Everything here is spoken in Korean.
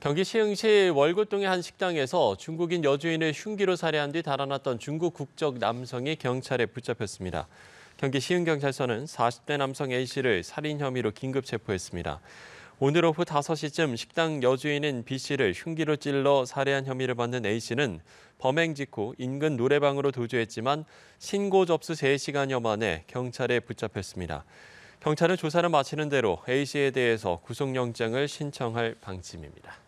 경기 시흥시 월곶동의 한 식당에서 중국인 여주인을 흉기로 살해한 뒤 달아났던 중국 국적 남성이 경찰에 붙잡혔습니다. 경기 시흥경찰서는 40대 남성 A씨를 살인 혐의로 긴급 체포했습니다. 오늘 오후 5시쯤 식당 여주인인 B씨를 흉기로 찔러 살해한 혐의를 받는 A씨는 범행 직후 인근 노래방으로 도주했지만 신고 접수 3시간여 만에 경찰에 붙잡혔습니다. 경찰은 조사를 마치는 대로 A씨에 대해서 구속영장을 신청할 방침입니다.